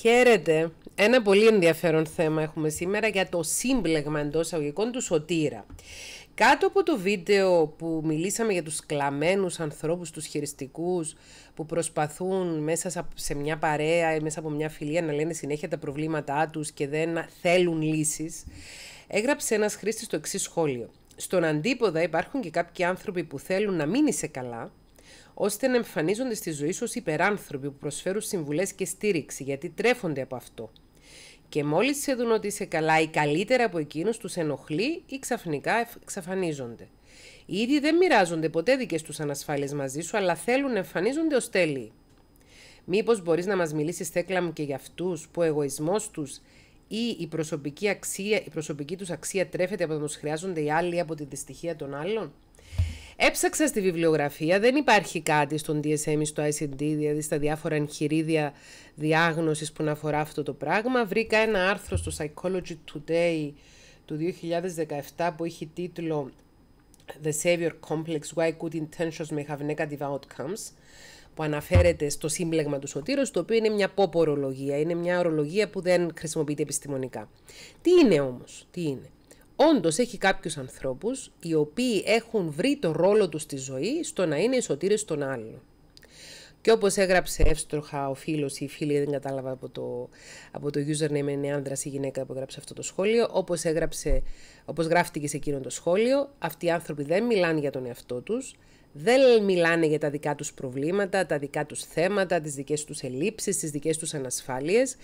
Χαίρετε. Ένα πολύ ενδιαφέρον θέμα έχουμε σήμερα για το σύμπλεγμα εντός αγωγικών του Σωτήρα. Κάτω από το βίντεο που μιλήσαμε για τους κλαμμένους ανθρώπους, τους χειριστικούς που προσπαθούν μέσα σε μια παρέα ή μέσα από μια φιλία να λένε συνέχεια τα προβλήματά τους και δεν θέλουν λύσεις, έγραψε ένας χρήστης το εξής σχόλιο. Στον αντίποδα υπάρχουν και κάποιοι άνθρωποι που θέλουν να μην είσαι καλά, ώστε να εμφανίζονται στη ζωή σου ως υπεράνθρωποι που προσφέρουν συμβουλές και στήριξη γιατί τρέφονται από αυτό. Και μόλις σε δουν ότι είσαι καλά ή καλύτερα από εκείνους τους ενοχλεί ή ξαφνικά εξαφανίζονται. Οι δεν μοιράζονται ποτέ δικές τους ανασφάλειες μαζί σου αλλά θέλουν να εμφανίζονται ως τέλειοι. Μήπως μπορείς να μας μιλήσεις Θέκλα μου και για αυτούς που ο εγωισμός τους ή η προσωπική, αξία, η προσωπική τους αξία τρέφεται από το χρειάζονται οι άλλοι από τη δυστυχία των άλλων. Έψαξα στη βιβλιογραφία, δεν υπάρχει κάτι στον DSM στο ICD, δηλαδή στα διάφορα εγχειρίδια διάγνωσης που να αφορά αυτό το πράγμα. Βρήκα ένα άρθρο στο Psychology Today του 2017 που έχει τίτλο The Savior Complex, Why Good Intentions May Have Negative Outcomes, που αναφέρεται στο σύμπλεγμα του σωτήρου, το οποίο είναι μια πόπορολογία, είναι μια ορολογία που δεν χρησιμοποιείται επιστημονικά. Τι είναι όμως, τι είναι. Όντως έχει κάποιους ανθρώπους οι οποίοι έχουν βρει το ρόλο τους στη ζωή στο να είναι σωτήρες των άλλων. Και όπως έγραψε εύστροχα ο φίλος ή η φίλη, δεν κατάλαβα από το, από το username είναι άντρας ή γυναίκα που έγραψε αυτό το σχόλιο, όπως, έγραψε, όπως γράφτηκε σε εκείνο το σχόλιο, αυτοί οι άνθρωποι δεν μιλάνε για τον εαυτό τους, δεν μιλάνε για τα δικά τους προβλήματα, τα δικά τους θέματα, τις δικές τους ελλείψεις, τις δικές τους ανασφάλειες.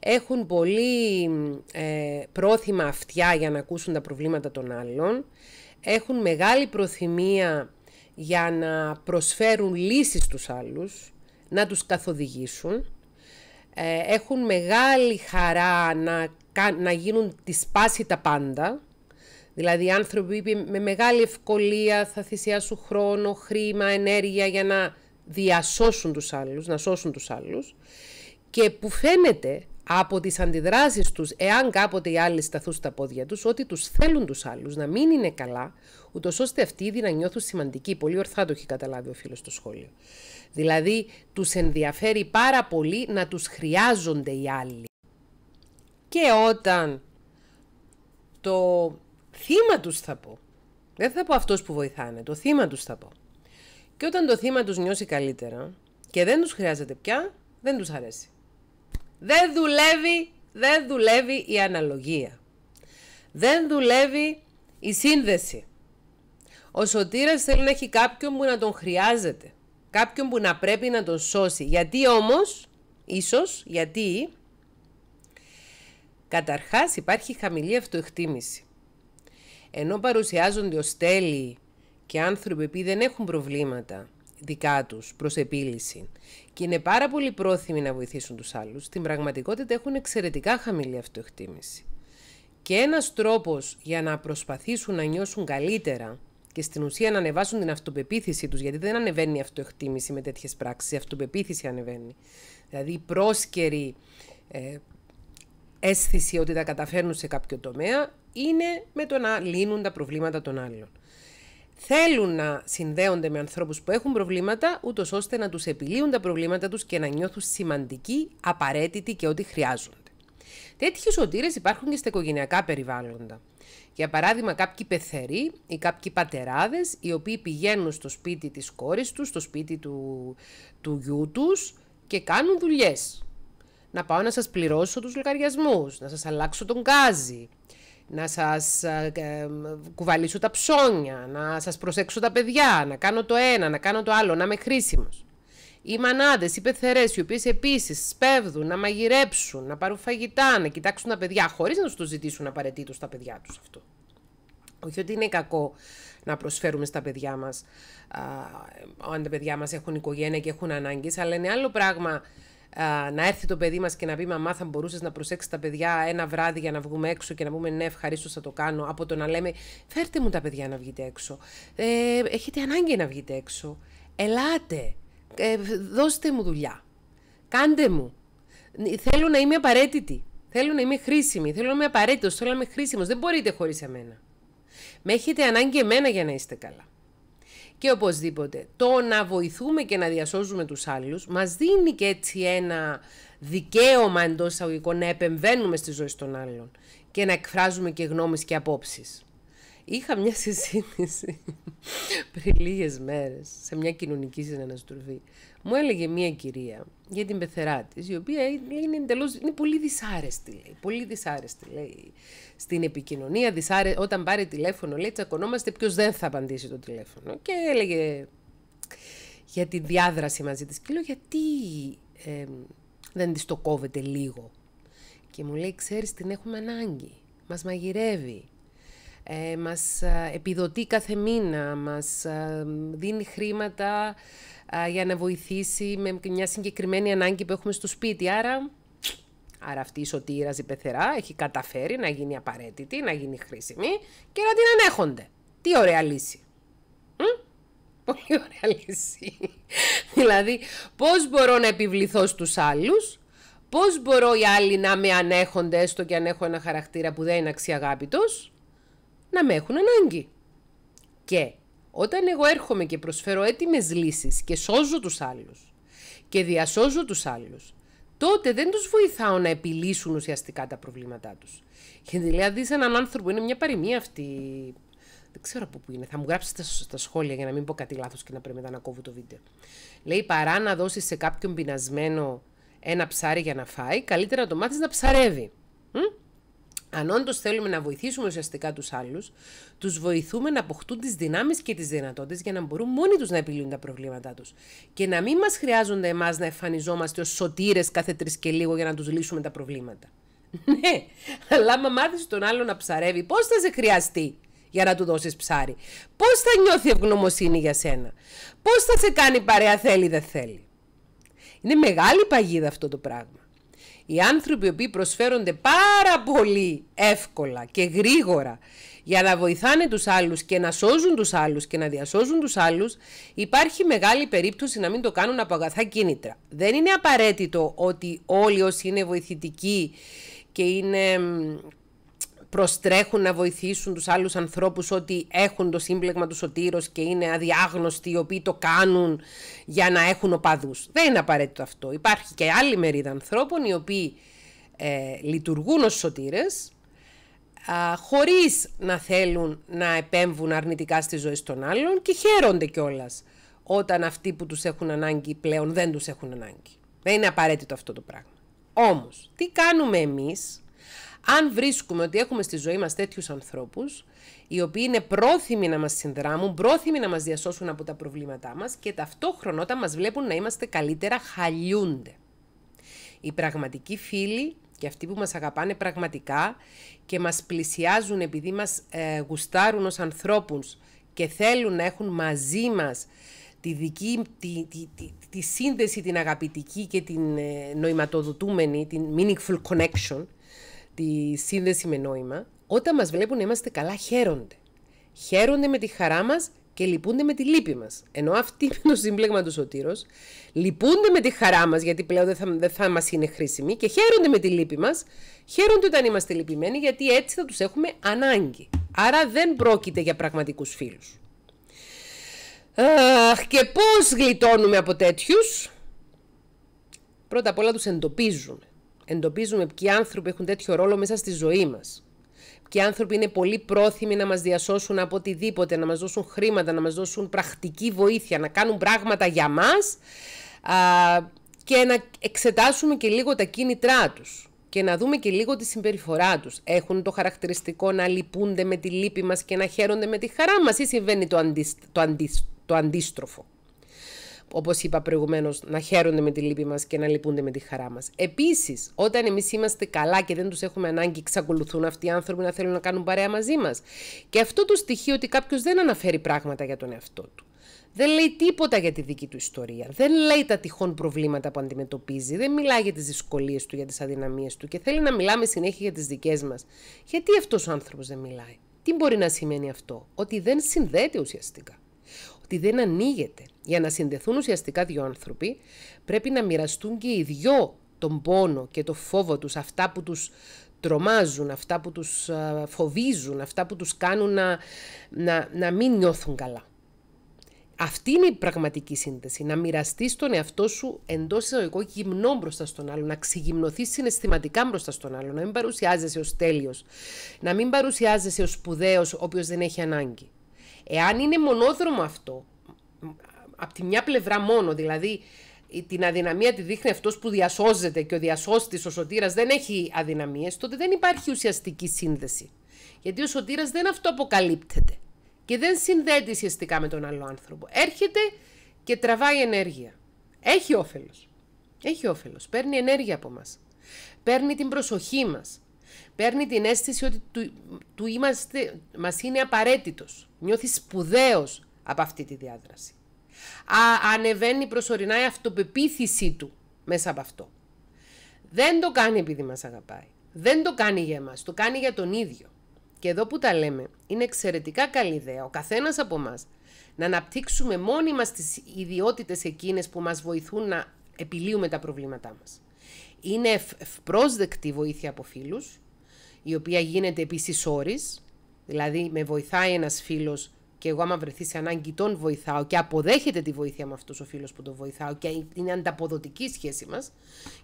Έχουν πολύ ε, πρόθυμα αυτιά για να ακούσουν τα προβλήματα των άλλων. Έχουν μεγάλη προθυμία για να προσφέρουν λύσεις στους άλλους, να τους καθοδηγήσουν. Ε, έχουν μεγάλη χαρά να, να γίνουν τη σπάση τα πάντα Δηλαδή οι άνθρωποι με μεγάλη ευκολία θα θυσιάσουν χρόνο, χρήμα, ενέργεια για να διασώσουν τους άλλους, να σώσουν τους άλλους και που φαίνεται από τις αντιδράσεις τους, εάν κάποτε οι άλλοι σταθούν στα πόδια τους, ότι τους θέλουν τους άλλους να μην είναι καλά, ούτως ώστε αυτοί ήδη να νιώθουν σημαντικοί. Πολύ ορθά το έχει καταλάβει ο φίλος στο σχόλιο. Δηλαδή, τους ενδιαφέρει πάρα πολύ να τους χρειάζονται οι άλλοι. Και όταν το θύμα τους θα πω. Δεν θα πω αυτός που βοηθάνε, το θύμα τους θα πω. Και όταν το θύμα τους νιώσει καλύτερα και δεν τους χρειάζεται πια, δεν τους αρέσει. Δεν δουλεύει, δεν δουλεύει η αναλογία. Δεν δουλεύει η σύνδεση. Ο σωτήρας θέλει να έχει κάποιον που να τον χρειάζεται. Κάποιον που να πρέπει να τον σώσει. Γιατί όμως, ίσως, γιατί... Καταρχάς υπάρχει χαμηλή αυτοεκτίμηση. Ενώ παρουσιάζονται ως τέλειοι και άνθρωποι που δεν έχουν προβλήματα δικά τους προς επίλυση και είναι πάρα πολύ πρόθυμοι να βοηθήσουν τους άλλους, στην πραγματικότητα έχουν εξαιρετικά χαμηλή αυτοεκτίμηση. Και ένας τρόπος για να προσπαθήσουν να νιώσουν καλύτερα και στην ουσία να ανεβάσουν την αυτοπεποίθησή τους, γιατί δεν ανεβαίνει η αυτοεκτίμηση με τέτοιες πράξεις, η αυτοπεποίθηση ανεβαίνει. Δηλαδή η πρόσκαιρη ε, αίσθηση ότι τα καταφέρνουν σε κάποιο τομέα είναι με το να λύνουν τα προβλήματα των άλλων. Θέλουν να συνδέονται με ανθρώπους που έχουν προβλήματα, ούτως ώστε να τους επιλύουν τα προβλήματα τους και να νιώθουν σημαντικοί, απαραίτητοι και ότι χρειάζονται. Τέτοιες σωτήρες υπάρχουν και στα οικογενειακά περιβάλλοντα. Για παράδειγμα, κάποιοι πεθεροί ή κάποιοι πατεράδες, οι οποίοι πηγαίνουν στο σπίτι της κόρης τους, στο σπίτι του, του γιού τους και κάνουν δουλειές. Να πάω να σας πληρώσω τους λογαριασμούς, να σας αλλάξω τον γκάζι, να σας ε, ε, κουβαλήσω τα ψώνια, να σας προσέξω τα παιδιά, να κάνω το ένα, να κάνω το άλλο, να είμαι χρήσιμος. Οι μανάδες, οι πεθερές, οι οποίες επίσης σπέβδουν να μαγειρέψουν, να πάρουν φαγητά, να κοιτάξουν τα παιδιά, χωρίς να τους το ζητήσουν απαραίτητος τα παιδιά τους αυτό. Όχι ότι είναι κακό να προσφέρουμε στα παιδιά μας, αν τα παιδιά μας έχουν οικογένεια και έχουν ανάγκες, αλλά είναι άλλο πράγμα να έρθει το παιδί μας και να πει: Μαμά, θα μπορούσες να προσέξεις τα παιδιά ένα βράδυ για να βγούμε έξω και να πούμε ναι, ευχαρίστως θα το κάνω. Από το να λέμε: Φέρτε μου τα παιδιά να βγείτε έξω. Ε, έχετε ανάγκη να βγείτε έξω. Ελάτε. Ε, δώστε μου δουλειά. Κάντε μου. Θέλω να είμαι απαραίτητη. Θέλω να είμαι χρήσιμη. Θέλω να είμαι απαραίτητος. Θέλω να είμαι χρήσιμος. Δεν μπορείτε χωρίς εμένα. Με έχετε ανάγκη εμένα για να είστε καλά και οπωσδήποτε. Το να βοηθούμε και να διασώζουμε τους άλλους μας δίνει και έτσι ένα δικαίωμα εντός εισαγωγικών να επεμβαίνουμε στη ζωή των άλλων και να εκφράζουμε και γνώμες και απόψεις. Είχα μια συζήτηση πριν λίγες μέρες σε μια κοινωνική συναναστροφή. Μου έλεγε μια κυρία για την πεθερά τη, η οποία είναι εντελώς. είναι πολύ δυσάρεστη, λέει. Πολύ δυσάρεστη, λέει. Στην επικοινωνία, δυσάρε, όταν πάρει τηλέφωνο, λέει, τσακωνόμαστε ποιος δεν θα απαντήσει το τηλέφωνο. Και έλεγε για τη διάδραση μαζί της Και λέω, γιατί ε, δεν της το κόβεται λίγο. Και μου λέει, ξέρεις, την έχουμε ανάγκη. Μας μαγειρεύει ε, μας ε, επιδοτεί κάθε μήνα, μας ε, δίνει χρήματα ε, για να βοηθήσει με μια συγκεκριμένη ανάγκη που έχουμε στο σπίτι. Άρα, άρα αυτή η σωτήρα ζυπεθερά έχει καταφέρει να γίνει απαραίτητη, να γίνει χρήσιμη και να την ανέχονται. Τι ωραία λύση. Πολύ ωραία λύση. δηλαδή, πώς μπορώ να επιβληθώ στους άλλους, πώς μπορώ οι άλλοι να με ανέχονται, έστω και αν έχω ένα χαρακτήρα που δεν είναι αξιαγάπητος, να με έχουν ανάγκη. Και όταν εγώ έρχομαι και προσφέρω έτοιμες λύσεις και σώζω τους άλλους και διασώζω τους άλλους, τότε δεν τους βοηθάω να επιλύσουν ουσιαστικά τα προβλήματά τους. Γιατί δηλαδή σε έναν άνθρωπο είναι μια παροιμία αυτή, δεν ξέρω από πού είναι, θα μου γράψετε στα σχόλια για να μην πω κάτι λάθος και να πρέπει να κόβω το βίντεο. Λέει παρά να δώσεις σε κάποιον πεινασμένο ένα ψάρι για να φάει, καλύτερα να το μάθεις να ψαρεύει. Μ? Αν όντως θέλουμε να βοηθήσουμε ουσιαστικά τους άλλους, τους βοηθούμε να αποκτούν τις δυνάμεις και τις δυνατότητες για να μπορούν μόνοι τους να επιλύουν τα προβλήματά τους. Και να μην μας χρειάζονται εμάς να εμφανιζόμαστε ως σωτήρες κάθε τρεις και λίγο για να τους λύσουμε τα προβλήματα. Ναι, αλλά άμα μάθεις τον άλλο να ψαρεύει, πώς θα σε χρειαστεί για να του δώσεις ψάρι. Πώς θα νιώθει ευγνωμοσύνη για σένα. Πώς θα σε κάνει παρέα θέλει, δεν θέλει. Είναι μεγάλη παγίδα αυτό το πράγμα. Οι άνθρωποι οι οποίοι προσφέρονται πάρα πολύ εύκολα και γρήγορα για να βοηθάνε τους άλλους και να σώζουν τους άλλους και να διασώζουν τους άλλους, υπάρχει μεγάλη περίπτωση να μην το κάνουν από αγαθά κίνητρα. Δεν είναι απαραίτητο ότι όλοι όσοι είναι βοηθητικοί και είναι προστρέχουν να βοηθήσουν τους άλλους ανθρώπους ότι έχουν το σύμπλεγμα του σωτήρος και είναι αδιάγνωστοι οι οποίοι το κάνουν για να έχουν οπαδούς. Δεν είναι απαραίτητο αυτό. Υπάρχει και άλλη μερίδα ανθρώπων οι οποίοι ε, λειτουργούν ως σωτήρες α, χωρίς να θέλουν να επέμβουν αρνητικά στη ζωή των άλλων και χαίρονται κιόλας όταν αυτοί που τους έχουν ανάγκη πλέον δεν τους έχουν ανάγκη. Δεν είναι απαραίτητο αυτό το πράγμα. Όμως, τι κάνουμε εμείς αν βρίσκουμε ότι έχουμε στη ζωή μας τέτοιους ανθρώπους, οι οποίοι είναι πρόθυμοι να μας συνδράμουν, πρόθυμοι να μας διασώσουν από τα προβλήματά μας και ταυτόχρονα όταν μας βλέπουν να είμαστε καλύτερα χαλιούνται. Οι πραγματικοί φίλοι και αυτοί που μας αγαπάνε πραγματικά και μας πλησιάζουν επειδή μας ε, γουστάρουν ως ανθρώπους και θέλουν να έχουν μαζί μας τη δική, τη, τη, τη, σύνδεση την αγαπητική και την ε, νοηματοδοτούμενη, την meaningful connection, τη σύνδεση με νόημα, όταν μας βλέπουν να είμαστε καλά χαίρονται. Χαίρονται με τη χαρά μας και λυπούνται με τη λύπη μας. Ενώ αυτή με το σύμπλεγμα του Σωτήρος, λυπούνται με τη χαρά μας, γιατί πλέον δεν θα, δεν θα μας είναι χρήσιμοι, και χαίρονται με τη λύπη μας, Χαίρονται όταν είμαστε λυπημένοι, γιατί έτσι θα τους έχουμε ανάγκη. Άρα δεν πρόκειται για πραγματικούς φίλους. Αχ, και πώς γλιτώνουμε από τέτοιους. Πρώτα απ' όλα τους εντοπίζουμε εντοπίζουμε ποιοι άνθρωποι έχουν τέτοιο ρόλο μέσα στη ζωή μας. Ποιοι άνθρωποι είναι πολύ πρόθυμοι να μας διασώσουν από οτιδήποτε, να μας δώσουν χρήματα, να μας δώσουν πρακτική βοήθεια, να κάνουν πράγματα για μας και να εξετάσουμε και λίγο τα κίνητρά τους και να δούμε και λίγο τη συμπεριφορά τους. Έχουν το χαρακτηριστικό να λυπούνται με τη λύπη μας και να χαίρονται με τη χαρά μας ή συμβαίνει το, το αντίστροφο όπως είπα προηγουμένως, να χαίρονται με τη λύπη μας και να λυπούνται με τη χαρά μας. Επίσης, όταν εμείς είμαστε καλά και δεν τους έχουμε ανάγκη, εξακολουθούν αυτοί οι άνθρωποι να θέλουν να κάνουν παρέα μαζί μας. Και αυτό το στοιχείο ότι κάποιος δεν αναφέρει πράγματα για τον εαυτό του. Δεν λέει τίποτα για τη δική του ιστορία. Δεν λέει τα τυχόν προβλήματα που αντιμετωπίζει. Δεν μιλάει για τις δυσκολίες του, για τις αδυναμίες του και θέλει να μιλάμε συνέχεια για τις δικές μας. Γιατί αυτός ο άνθρωπος δεν μιλάει. Τι μπορεί να σημαίνει αυτό, ότι δεν συνδέεται ουσιαστικά ότι δεν ανοίγεται. Για να συνδεθούν ουσιαστικά δύο άνθρωποι, πρέπει να μοιραστούν και οι δυο τον πόνο και το φόβο τους, αυτά που τους τρομάζουν, αυτά που τους φοβίζουν, αυτά που τους κάνουν να, να, να μην νιώθουν καλά. Αυτή είναι η πραγματική σύνδεση. Να μοιραστείς τον εαυτό σου εντός εισαγωγικών γυμνό μπροστά στον άλλο, Να ξεγυμνωθεί συναισθηματικά μπροστά στον άλλο, Να μην παρουσιάζεσαι ως τέλειος. Να μην παρουσιάζεσαι ως σπουδαίος, δεν έχει ανάγκη. Εάν είναι μονόδρομο αυτό, από τη μια πλευρά μόνο, δηλαδή την αδυναμία τη δείχνει αυτός που διασώζεται και ο διασώστης, ο σωτήρας δεν έχει αδυναμίες, τότε δεν υπάρχει ουσιαστική σύνδεση. Γιατί ο σωτήρας δεν αυτό αποκαλύπτεται και δεν συνδέεται ουσιαστικά με τον άλλο άνθρωπο. Έρχεται και τραβάει ενέργεια. Έχει όφελος. Έχει όφελος. Παίρνει ενέργεια από μας. Παίρνει την προσοχή μας. Παίρνει την αίσθηση ότι του, του είμαστε, μας είναι απαραίτητος. Νιώθεις σπουδαίος από αυτή τη διάδραση. Α, ανεβαίνει προσωρινά η αυτοπεποίθησή του μέσα από αυτό. Δεν το κάνει επειδή μας αγαπάει. Δεν το κάνει για μας, το κάνει για τον ίδιο. Και εδώ που τα λέμε, είναι εξαιρετικά καλή ιδέα ο καθένας από εμά να αναπτύξουμε μόνοι μας τις ιδιότητες εκείνες που μας βοηθούν να επιλύουμε τα προβλήματά μας. Είναι ευπρόσδεκτη βοήθεια από φίλους, η οποία γίνεται επίση όρη. δηλαδή με βοηθάει ένας φίλος, και εγώ άμα βρεθεί σε ανάγκη τον βοηθάω και αποδέχεται τη βοήθεια με αυτός ο φίλος που τον βοηθάω και είναι ανταποδοτική η σχέση μας.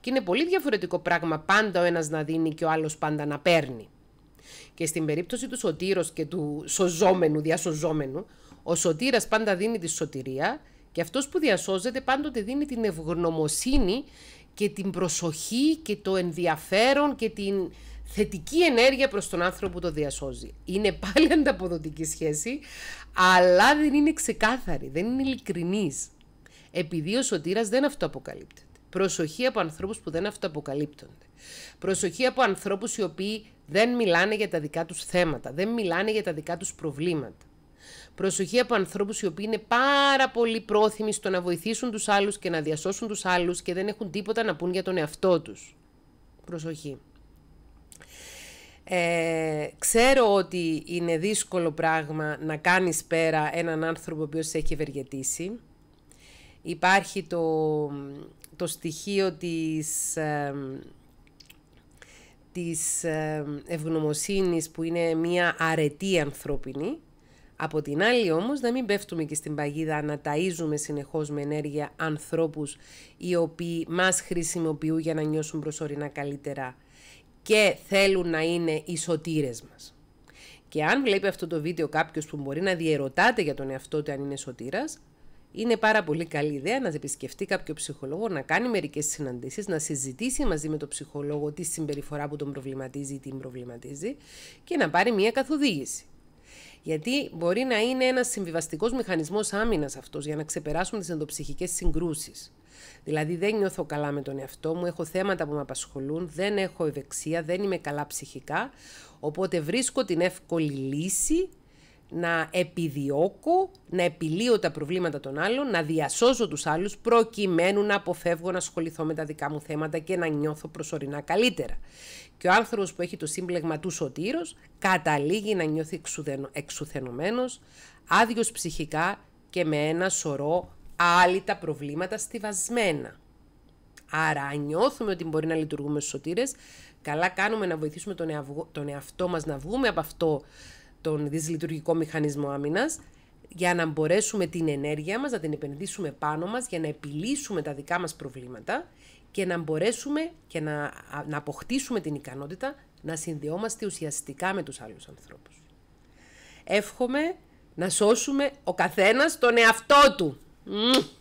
και είναι πολύ διαφορετικό πράγμα πάντα ο ένας να δίνει και ο άλλος πάντα να παίρνει. Και στην περίπτωση του σωτήρος και του σωζόμενου, διασωζόμενου, ο σωτήρας πάντα δίνει τη σωτηρία και αυτός που διασώζεται πάντοτε δίνει την ευγνωμοσύνη και την προσοχή και το ενδιαφέρον και την θετική ενέργεια προς τον άνθρωπο που το διασώζει. Είναι πάλι ανταποδοτική σχέση, αλλά δεν είναι ξεκάθαρη, δεν είναι ειλικρινής. Επειδή ο σωτήρας δεν αυτοαποκαλύπτεται. Προσοχή από ανθρώπους που δεν αυτοαποκαλύπτονται. Προσοχή από ανθρώπους οι οποίοι δεν μιλάνε για τα δικά τους θέματα, δεν μιλάνε για τα δικά τους προβλήματα. Προσοχή από ανθρώπους οι οποίοι είναι πάρα πολύ πρόθυμοι στο να βοηθήσουν τους άλλους και να διασώσουν τους άλλους και δεν έχουν τίποτα να πούν για τον εαυτό τους. Προσοχή. Ε, ξέρω ότι είναι δύσκολο πράγμα να κάνεις πέρα έναν άνθρωπο ο σε έχει ευεργετήσει. Υπάρχει το, το στοιχείο της, ε, της ευγνωμοσύνης που είναι μια αρετή ανθρώπινη από την άλλη όμως να μην πέφτουμε και στην παγίδα να ταΐζουμε συνεχώς με ενέργεια ανθρώπους οι οποίοι μας χρησιμοποιούν για να νιώσουν προσωρινά καλύτερα και θέλουν να είναι οι σωτήρες μας. Και αν βλέπει αυτό το βίντεο κάποιος που μπορεί να διαιρωτάται για τον εαυτό του αν είναι σωτήρας, είναι πάρα πολύ καλή ιδέα να επισκεφτεί κάποιο ψυχολόγο, να κάνει μερικές συναντήσεις, να συζητήσει μαζί με τον ψυχολόγο τη συμπεριφορά που τον προβληματίζει ή την προβληματίζει και να πάρει μια καθοδήγηση. Γιατί μπορεί να είναι ένας συμβιβαστικός μηχανισμός άμυνας αυτός για να ξεπεράσουμε τις ενδοψυχικές συγκρούσεις. Δηλαδή, δεν νιώθω καλά με τον εαυτό μου, έχω θέματα που με απασχολούν, δεν έχω ευεξία, δεν είμαι καλά ψυχικά. Οπότε βρίσκω την εύκολη λύση να επιδιώκω, να επιλύω τα προβλήματα των άλλων, να διασώζω τους άλλους προκειμένου να αποφεύγω να ασχοληθώ με τα δικά μου θέματα και να νιώθω προσωρινά καλύτερα. Και ο άνθρωπος που έχει το σύμπλεγμα του σωτήρος καταλήγει να νιώθει εξουθενωμένος, άδειος ψυχικά και με ένα σωρό τα προβλήματα στιβασμένα. Άρα νιώθουμε ότι μπορεί να λειτουργούμε σωτήρες, καλά κάνουμε να βοηθήσουμε τον εαυτό μας να βγούμε από αυτό τον δυσλειτουργικό μηχανισμό άμυνας για να μπορέσουμε την ενέργεια μας να την επενδύσουμε πάνω μας για να επιλύσουμε τα δικά μας προβλήματα και να μπορέσουμε και να, να αποκτήσουμε την ικανότητα να συνδυόμαστε ουσιαστικά με τους άλλους ανθρώπους. Εύχομαι να σώσουμε ο καθένας τον εαυτό του.